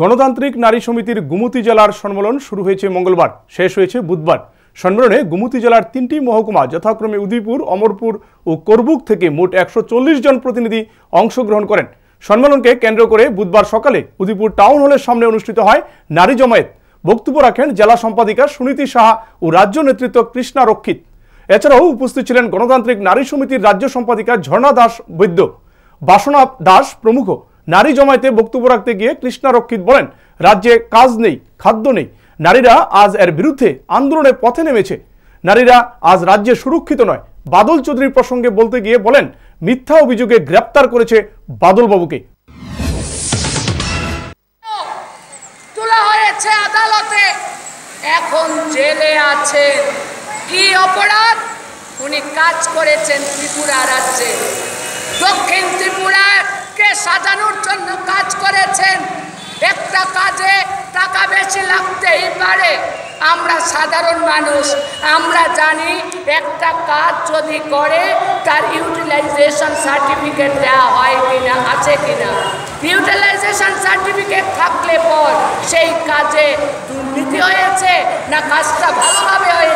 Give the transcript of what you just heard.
গণতান্ত্রিক নারী সমিতির গুমতি জেলার সম্মেলন শুরু হয়েছে মঙ্গলবার শেষ হয়েছে বুধবার সম্মেলনে গুমতি জেলার তিনটি মহকুমা যথাক্রমে উদয়পুর অমরপুর ও করবুক থেকে মোট একশো জন প্রতিনিধি অংশগ্রহণ করেন সম্মেলনকে কেন্দ্র করে বুধবার সকালে উদয়পুর টাউন হলের সামনে অনুষ্ঠিত হয় নারী জমায়েত বক্তব্য রাখেন জেলা সম্পাদিকা সুনীতি সাহা ও রাজ্য নেতৃত্ব কৃষ্ণা রক্ষিত এছাড়াও উপস্থিত ছিলেন গণতান্ত্রিক নারী সমিতির রাজ্য সম্পাদিকা ঝর্ণা দাস বৈদ্য বাসনা দাস প্রমুখ নারী জমায়েতে বক্তব্য রাখতে গিয়ে কৃষ্ণারক্ষিত বলেন রাজ্যে কাজ নেই খাদ্য নেই নারীরা আজ এর বিরুদ্ধে আন্দোলনের পথে নেমেছে নারীরা আজ রাজ্যে সুরক্ষিত নয় বাদল চৌধুরীর প্রসঙ্গে বলতে গিয়ে বলেন মিথ্যা অভিযোগে গ্রেপ্তার করেছে বাদলবাবুকে এখন জেলে কি অপরাধ উনি কাজ করেছেন ত্রিপুরা রাজ্যে দক্ষিণ সাজানোর জন্য কাজ করেছেন একটা কাজে টাকা বেশি লাগতেই পারে আমরা সাধারণ মানুষ আমরা জানি একটা কাজ যদি করে তার ইউটিলাইজেশন সার্টিফিকেট দেওয়া হয় কিনা আছে কিনা ইউটিলাইজেশন সার্টিফিকেট থাকলে পর সেই কাজে দুর্নীতি হয়েছে না কাজটা ভালোভাবে হয়েছে